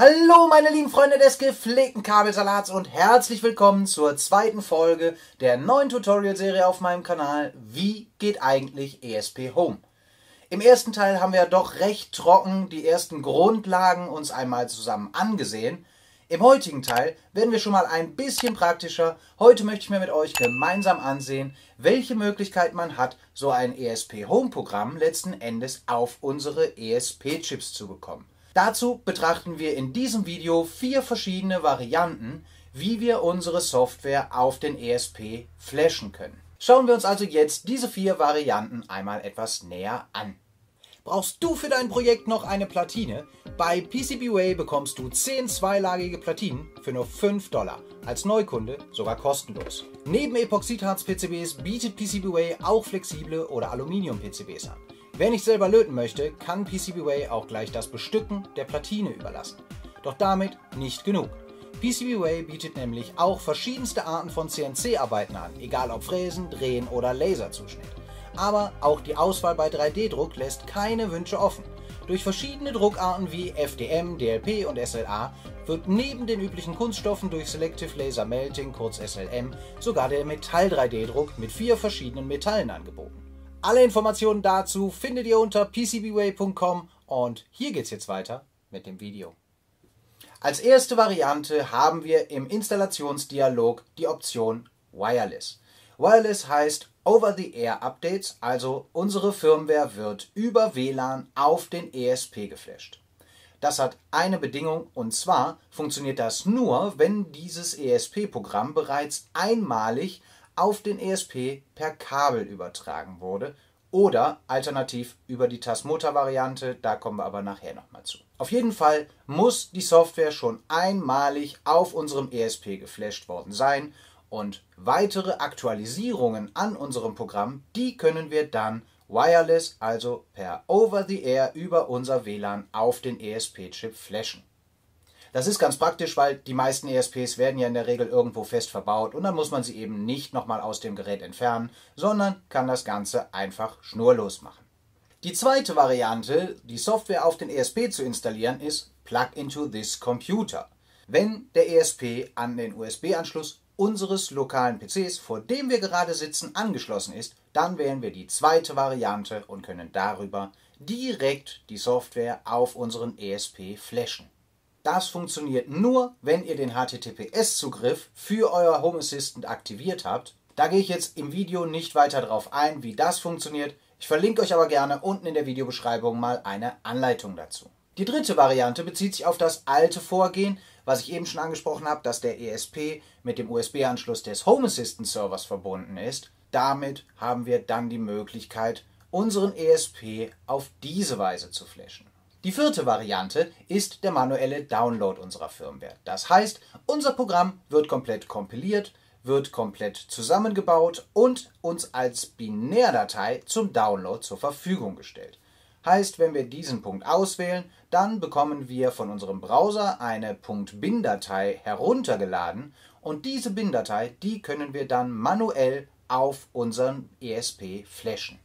Hallo meine lieben Freunde des gepflegten Kabelsalats und herzlich willkommen zur zweiten Folge der neuen Tutorial-Serie auf meinem Kanal Wie geht eigentlich ESP Home? Im ersten Teil haben wir doch recht trocken die ersten Grundlagen uns einmal zusammen angesehen. Im heutigen Teil werden wir schon mal ein bisschen praktischer. Heute möchte ich mir mit euch gemeinsam ansehen, welche Möglichkeit man hat, so ein ESP Home Programm letzten Endes auf unsere ESP Chips zu bekommen. Dazu betrachten wir in diesem Video vier verschiedene Varianten, wie wir unsere Software auf den ESP flashen können. Schauen wir uns also jetzt diese vier Varianten einmal etwas näher an. Brauchst du für dein Projekt noch eine Platine? Bei PCBWay bekommst du 10 zweilagige Platinen für nur 5 Dollar. Als Neukunde sogar kostenlos. Neben Epoxidharz-PCBs bietet PCBWay auch flexible oder Aluminium-PCBs an. Wer nicht selber löten möchte, kann PCBWay auch gleich das Bestücken der Platine überlassen. Doch damit nicht genug. PCBWay bietet nämlich auch verschiedenste Arten von CNC-Arbeiten an, egal ob Fräsen, Drehen oder Laserzuschnitt. Aber auch die Auswahl bei 3D-Druck lässt keine Wünsche offen. Durch verschiedene Druckarten wie FDM, DLP und SLA wird neben den üblichen Kunststoffen durch Selective Laser Melting, kurz SLM, sogar der Metall-3D-Druck mit vier verschiedenen Metallen angeboten. Alle Informationen dazu findet ihr unter pcbway.com und hier geht es jetzt weiter mit dem Video. Als erste Variante haben wir im Installationsdialog die Option Wireless. Wireless heißt Over-the-Air-Updates, also unsere Firmware wird über WLAN auf den ESP geflasht. Das hat eine Bedingung und zwar funktioniert das nur, wenn dieses ESP-Programm bereits einmalig auf den ESP per Kabel übertragen wurde oder alternativ über die Tasmota-Variante, da kommen wir aber nachher nochmal zu. Auf jeden Fall muss die Software schon einmalig auf unserem ESP geflasht worden sein und weitere Aktualisierungen an unserem Programm, die können wir dann wireless, also per Over-the-Air über unser WLAN auf den ESP-Chip flashen. Das ist ganz praktisch, weil die meisten ESPs werden ja in der Regel irgendwo fest verbaut und dann muss man sie eben nicht nochmal aus dem Gerät entfernen, sondern kann das Ganze einfach schnurlos machen. Die zweite Variante, die Software auf den ESP zu installieren, ist Plug into this Computer. Wenn der ESP an den USB-Anschluss unseres lokalen PCs, vor dem wir gerade sitzen, angeschlossen ist, dann wählen wir die zweite Variante und können darüber direkt die Software auf unseren ESP flashen. Das funktioniert nur, wenn ihr den HTTPS-Zugriff für euer Home Assistant aktiviert habt. Da gehe ich jetzt im Video nicht weiter darauf ein, wie das funktioniert. Ich verlinke euch aber gerne unten in der Videobeschreibung mal eine Anleitung dazu. Die dritte Variante bezieht sich auf das alte Vorgehen, was ich eben schon angesprochen habe, dass der ESP mit dem USB-Anschluss des Home Assistant Servers verbunden ist. Damit haben wir dann die Möglichkeit, unseren ESP auf diese Weise zu flashen. Die vierte Variante ist der manuelle Download unserer Firmware. Das heißt, unser Programm wird komplett kompiliert, wird komplett zusammengebaut und uns als Binärdatei zum Download zur Verfügung gestellt. Heißt, wenn wir diesen Punkt auswählen, dann bekommen wir von unserem Browser eine .bin-Datei heruntergeladen und diese Bin-Datei, die können wir dann manuell auf unseren ESP flashen.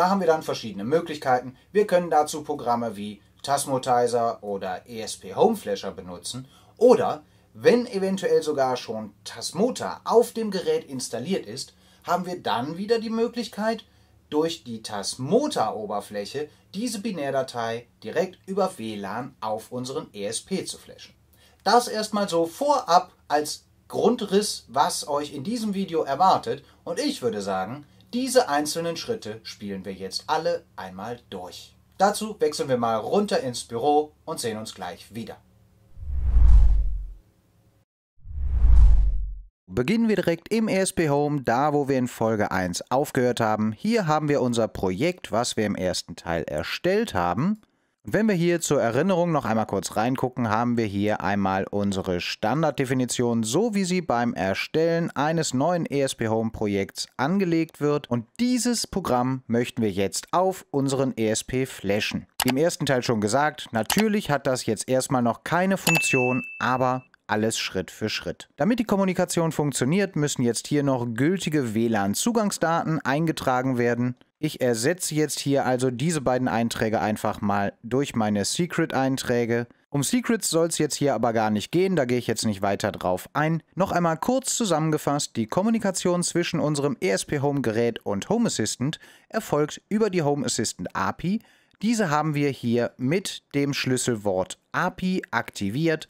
Da haben wir dann verschiedene Möglichkeiten. Wir können dazu Programme wie Tasmotizer oder ESP Home Flasher benutzen oder wenn eventuell sogar schon Tasmota auf dem Gerät installiert ist, haben wir dann wieder die Möglichkeit, durch die Tasmota-Oberfläche diese Binärdatei direkt über WLAN auf unseren ESP zu flashen. Das erstmal so vorab als Grundriss, was euch in diesem Video erwartet. Und ich würde sagen, diese einzelnen Schritte spielen wir jetzt alle einmal durch. Dazu wechseln wir mal runter ins Büro und sehen uns gleich wieder. Beginnen wir direkt im ESP Home, da wo wir in Folge 1 aufgehört haben. Hier haben wir unser Projekt, was wir im ersten Teil erstellt haben. Und wenn wir hier zur Erinnerung noch einmal kurz reingucken, haben wir hier einmal unsere Standarddefinition, so wie sie beim Erstellen eines neuen ESP Home Projekts angelegt wird. Und dieses Programm möchten wir jetzt auf unseren ESP flashen. Wie im ersten Teil schon gesagt, natürlich hat das jetzt erstmal noch keine Funktion, aber alles Schritt für Schritt. Damit die Kommunikation funktioniert, müssen jetzt hier noch gültige WLAN-Zugangsdaten eingetragen werden. Ich ersetze jetzt hier also diese beiden Einträge einfach mal durch meine Secret-Einträge. Um Secrets soll es jetzt hier aber gar nicht gehen, da gehe ich jetzt nicht weiter drauf ein. Noch einmal kurz zusammengefasst, die Kommunikation zwischen unserem ESP Home Gerät und Home Assistant erfolgt über die Home Assistant API. Diese haben wir hier mit dem Schlüsselwort API aktiviert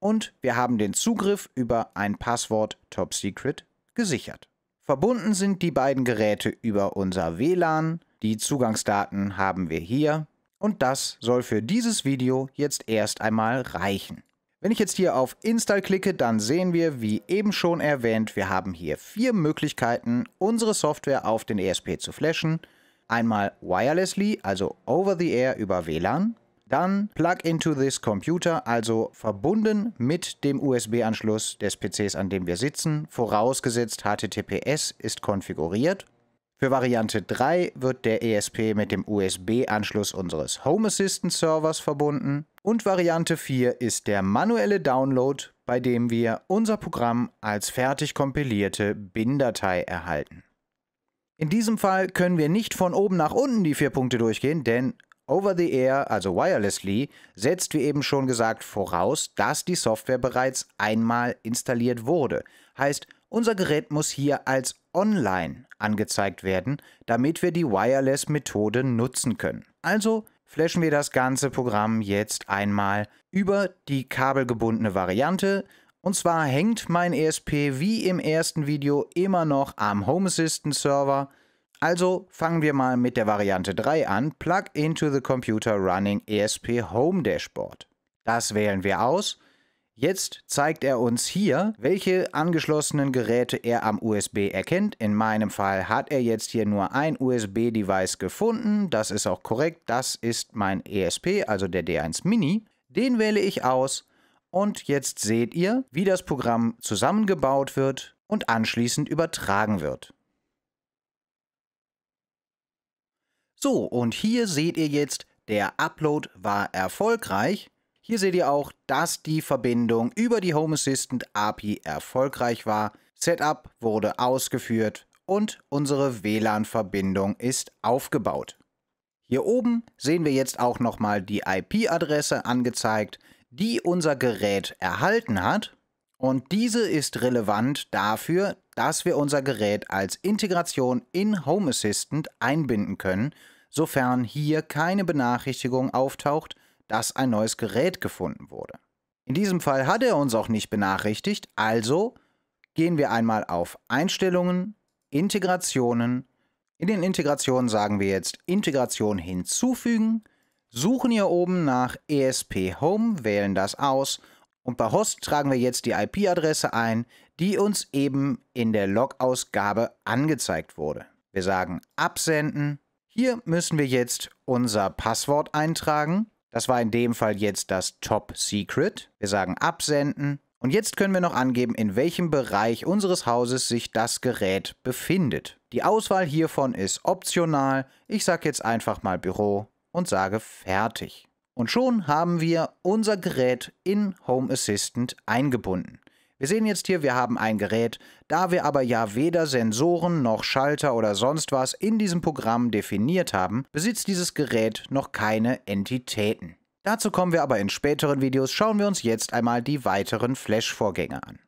und wir haben den Zugriff über ein Passwort Top Secret gesichert. Verbunden sind die beiden Geräte über unser WLAN. Die Zugangsdaten haben wir hier und das soll für dieses Video jetzt erst einmal reichen. Wenn ich jetzt hier auf Install klicke, dann sehen wir, wie eben schon erwähnt, wir haben hier vier Möglichkeiten, unsere Software auf den ESP zu flashen. Einmal wirelessly, also over the air über WLAN. Dann plug into this computer, also verbunden mit dem USB-Anschluss des PCs, an dem wir sitzen, vorausgesetzt HTTPS ist konfiguriert. Für Variante 3 wird der ESP mit dem USB-Anschluss unseres Home Assistant Servers verbunden. Und Variante 4 ist der manuelle Download, bei dem wir unser Programm als fertig kompilierte BIN-Datei erhalten. In diesem Fall können wir nicht von oben nach unten die vier Punkte durchgehen, denn Over the Air, also wirelessly, setzt wie eben schon gesagt voraus, dass die Software bereits einmal installiert wurde. Heißt, unser Gerät muss hier als online angezeigt werden, damit wir die Wireless-Methode nutzen können. Also flashen wir das ganze Programm jetzt einmal über die kabelgebundene Variante. Und zwar hängt mein ESP wie im ersten Video immer noch am Home Assistant Server. Also fangen wir mal mit der Variante 3 an, Plug into the Computer Running ESP Home Dashboard. Das wählen wir aus. Jetzt zeigt er uns hier, welche angeschlossenen Geräte er am USB erkennt. In meinem Fall hat er jetzt hier nur ein USB-Device gefunden. Das ist auch korrekt. Das ist mein ESP, also der D1 Mini. Den wähle ich aus und jetzt seht ihr, wie das Programm zusammengebaut wird und anschließend übertragen wird. So, und hier seht ihr jetzt, der Upload war erfolgreich. Hier seht ihr auch, dass die Verbindung über die Home Assistant API erfolgreich war. Setup wurde ausgeführt und unsere WLAN-Verbindung ist aufgebaut. Hier oben sehen wir jetzt auch nochmal die IP-Adresse angezeigt, die unser Gerät erhalten hat. Und diese ist relevant dafür, dass wir unser Gerät als Integration in Home Assistant einbinden können, sofern hier keine Benachrichtigung auftaucht, dass ein neues Gerät gefunden wurde. In diesem Fall hat er uns auch nicht benachrichtigt, also gehen wir einmal auf Einstellungen, Integrationen. In den Integrationen sagen wir jetzt Integration hinzufügen, suchen hier oben nach ESP Home, wählen das aus und bei Host tragen wir jetzt die IP-Adresse ein, die uns eben in der Log-Ausgabe angezeigt wurde. Wir sagen Absenden. Hier müssen wir jetzt unser Passwort eintragen. Das war in dem Fall jetzt das Top Secret. Wir sagen Absenden. Und jetzt können wir noch angeben, in welchem Bereich unseres Hauses sich das Gerät befindet. Die Auswahl hiervon ist optional. Ich sage jetzt einfach mal Büro und sage Fertig. Und schon haben wir unser Gerät in Home Assistant eingebunden. Wir sehen jetzt hier, wir haben ein Gerät, da wir aber ja weder Sensoren noch Schalter oder sonst was in diesem Programm definiert haben, besitzt dieses Gerät noch keine Entitäten. Dazu kommen wir aber in späteren Videos, schauen wir uns jetzt einmal die weiteren Flash-Vorgänge an.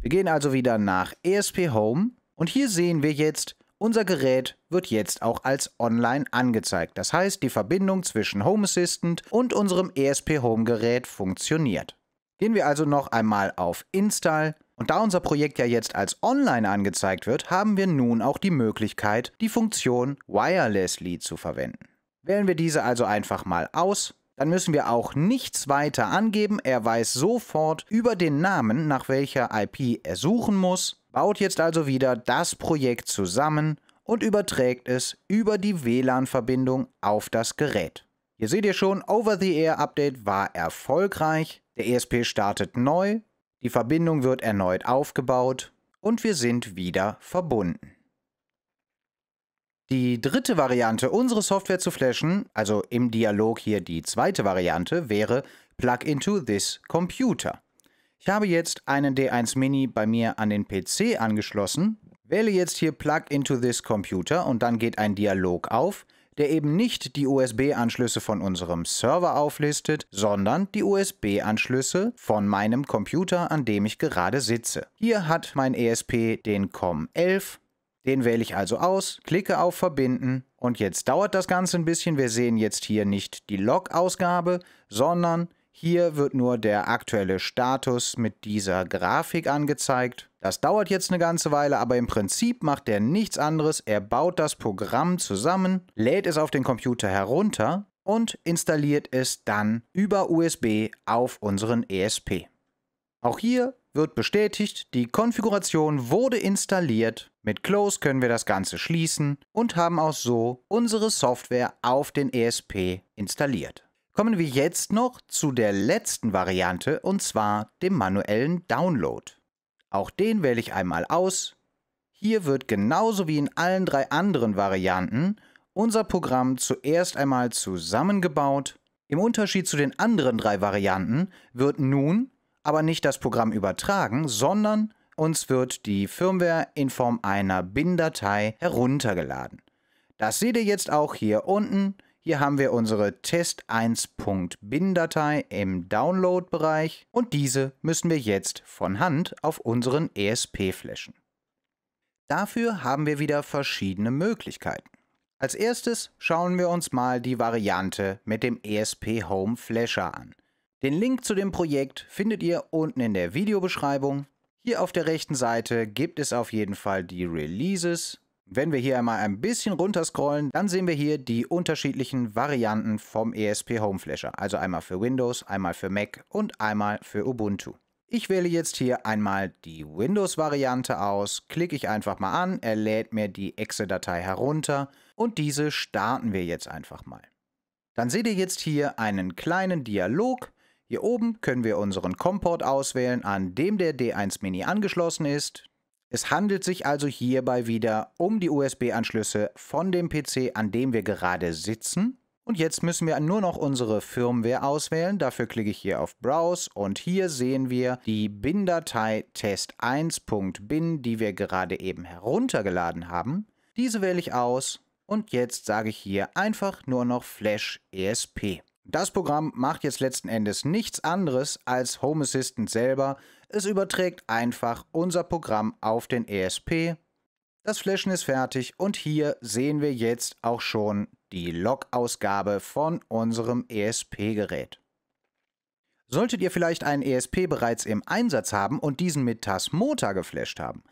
Wir gehen also wieder nach ESP Home und hier sehen wir jetzt, unser Gerät wird jetzt auch als online angezeigt. Das heißt, die Verbindung zwischen Home Assistant und unserem ESP Home Gerät funktioniert. Gehen wir also noch einmal auf Install. Und da unser Projekt ja jetzt als online angezeigt wird, haben wir nun auch die Möglichkeit, die Funktion Wirelessly zu verwenden. Wählen wir diese also einfach mal aus, dann müssen wir auch nichts weiter angeben. Er weiß sofort über den Namen, nach welcher IP er suchen muss baut jetzt also wieder das Projekt zusammen und überträgt es über die WLAN-Verbindung auf das Gerät. Hier seht ihr schon, Over-the-Air-Update war erfolgreich, der ESP startet neu, die Verbindung wird erneut aufgebaut und wir sind wieder verbunden. Die dritte Variante, unsere Software zu flashen, also im Dialog hier die zweite Variante, wäre Plug into this Computer. Ich habe jetzt einen D1 Mini bei mir an den PC angeschlossen, wähle jetzt hier Plug into this Computer und dann geht ein Dialog auf, der eben nicht die USB-Anschlüsse von unserem Server auflistet, sondern die USB-Anschlüsse von meinem Computer, an dem ich gerade sitze. Hier hat mein ESP den COM11, den wähle ich also aus, klicke auf Verbinden und jetzt dauert das Ganze ein bisschen. Wir sehen jetzt hier nicht die Log-Ausgabe, sondern hier wird nur der aktuelle Status mit dieser Grafik angezeigt. Das dauert jetzt eine ganze Weile, aber im Prinzip macht er nichts anderes. Er baut das Programm zusammen, lädt es auf den Computer herunter und installiert es dann über USB auf unseren ESP. Auch hier wird bestätigt, die Konfiguration wurde installiert. Mit Close können wir das Ganze schließen und haben auch so unsere Software auf den ESP installiert kommen wir jetzt noch zu der letzten Variante und zwar dem manuellen Download. Auch den wähle ich einmal aus. Hier wird genauso wie in allen drei anderen Varianten unser Programm zuerst einmal zusammengebaut. Im Unterschied zu den anderen drei Varianten wird nun aber nicht das Programm übertragen, sondern uns wird die Firmware in Form einer BIN-Datei heruntergeladen. Das seht ihr jetzt auch hier unten hier haben wir unsere test1.bin-Datei im Download-Bereich und diese müssen wir jetzt von Hand auf unseren ESP flashen. Dafür haben wir wieder verschiedene Möglichkeiten. Als erstes schauen wir uns mal die Variante mit dem ESP Home Flasher an. Den Link zu dem Projekt findet ihr unten in der Videobeschreibung. Hier auf der rechten Seite gibt es auf jeden Fall die Releases wenn wir hier einmal ein bisschen runterscrollen, dann sehen wir hier die unterschiedlichen Varianten vom ESP Home Flasher. Also einmal für Windows, einmal für Mac und einmal für Ubuntu. Ich wähle jetzt hier einmal die Windows-Variante aus, klicke ich einfach mal an, er lädt mir die excel datei herunter und diese starten wir jetzt einfach mal. Dann seht ihr jetzt hier einen kleinen Dialog. Hier oben können wir unseren COM-Port auswählen, an dem der D1 Mini angeschlossen ist. Es handelt sich also hierbei wieder um die USB-Anschlüsse von dem PC, an dem wir gerade sitzen. Und jetzt müssen wir nur noch unsere Firmware auswählen. Dafür klicke ich hier auf Browse und hier sehen wir die BIN-Datei test1.bin, die wir gerade eben heruntergeladen haben. Diese wähle ich aus und jetzt sage ich hier einfach nur noch Flash ESP. Das Programm macht jetzt letzten Endes nichts anderes als Home Assistant selber, es überträgt einfach unser Programm auf den ESP. Das Flashen ist fertig und hier sehen wir jetzt auch schon die Log-Ausgabe von unserem ESP-Gerät. Solltet ihr vielleicht einen ESP bereits im Einsatz haben und diesen mit Tasmota geflasht haben,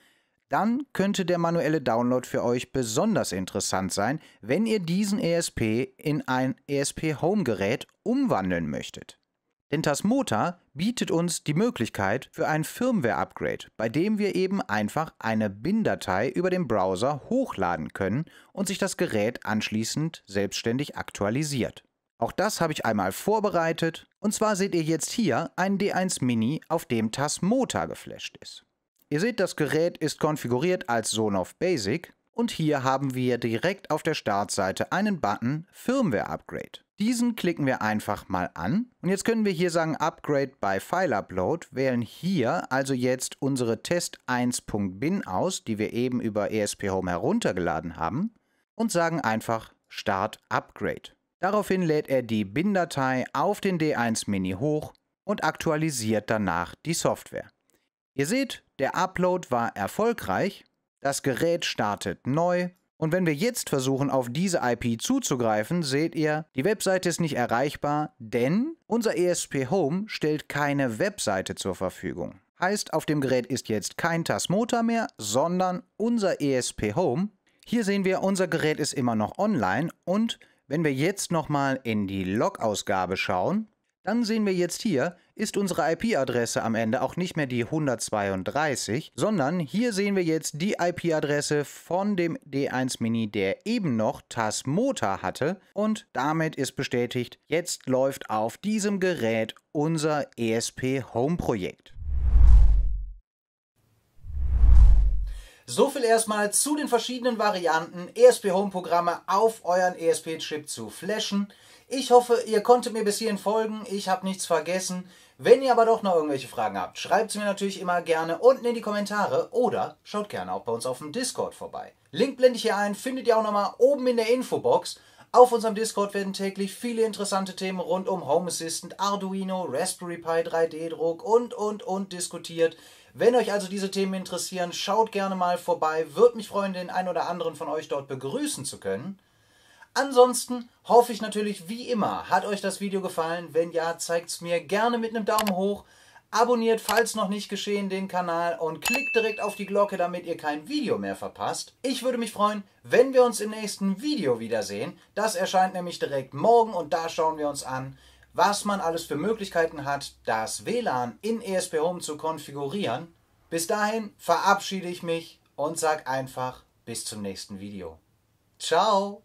dann könnte der manuelle Download für euch besonders interessant sein, wenn ihr diesen ESP in ein ESP Home Gerät umwandeln möchtet. Denn Tasmota bietet uns die Möglichkeit für ein Firmware-Upgrade, bei dem wir eben einfach eine BIN-Datei über den Browser hochladen können und sich das Gerät anschließend selbstständig aktualisiert. Auch das habe ich einmal vorbereitet und zwar seht ihr jetzt hier einen D1 Mini, auf dem TAS Mota geflasht ist. Ihr seht, das Gerät ist konfiguriert als Sonoff Basic und hier haben wir direkt auf der Startseite einen Button Firmware Upgrade. Diesen klicken wir einfach mal an und jetzt können wir hier sagen Upgrade by File Upload, wählen hier also jetzt unsere Test1.bin aus, die wir eben über ESP Home heruntergeladen haben und sagen einfach Start Upgrade. Daraufhin lädt er die BIN-Datei auf den D1 Mini hoch und aktualisiert danach die Software. Ihr seht, der Upload war erfolgreich das Gerät startet neu. Und wenn wir jetzt versuchen, auf diese IP zuzugreifen, seht ihr, die Webseite ist nicht erreichbar, denn unser ESP Home stellt keine Webseite zur Verfügung. Heißt, auf dem Gerät ist jetzt kein Tasmota mehr, sondern unser ESP Home. Hier sehen wir, unser Gerät ist immer noch online und wenn wir jetzt nochmal in die Log-Ausgabe schauen, dann sehen wir jetzt hier, ist unsere IP-Adresse am Ende auch nicht mehr die 132, sondern hier sehen wir jetzt die IP-Adresse von dem D1 Mini, der eben noch TAS Motor hatte und damit ist bestätigt, jetzt läuft auf diesem Gerät unser ESP Home Projekt. So viel erstmal zu den verschiedenen Varianten, ESP Home Programme auf euren ESP Chip zu flashen. Ich hoffe, ihr konntet mir bis hierhin folgen. Ich habe nichts vergessen. Wenn ihr aber doch noch irgendwelche Fragen habt, schreibt sie mir natürlich immer gerne unten in die Kommentare oder schaut gerne auch bei uns auf dem Discord vorbei. Link blende ich hier ein, findet ihr auch nochmal oben in der Infobox. Auf unserem Discord werden täglich viele interessante Themen rund um Home Assistant, Arduino, Raspberry Pi 3D-Druck und, und, und diskutiert. Wenn euch also diese Themen interessieren, schaut gerne mal vorbei. Würde mich freuen, den einen oder anderen von euch dort begrüßen zu können. Ansonsten hoffe ich natürlich wie immer, hat euch das Video gefallen? Wenn ja, zeigt es mir gerne mit einem Daumen hoch. Abonniert, falls noch nicht geschehen, den Kanal und klickt direkt auf die Glocke, damit ihr kein Video mehr verpasst. Ich würde mich freuen, wenn wir uns im nächsten Video wiedersehen. Das erscheint nämlich direkt morgen und da schauen wir uns an, was man alles für Möglichkeiten hat, das WLAN in ESP Home zu konfigurieren. Bis dahin verabschiede ich mich und sage einfach bis zum nächsten Video. Ciao!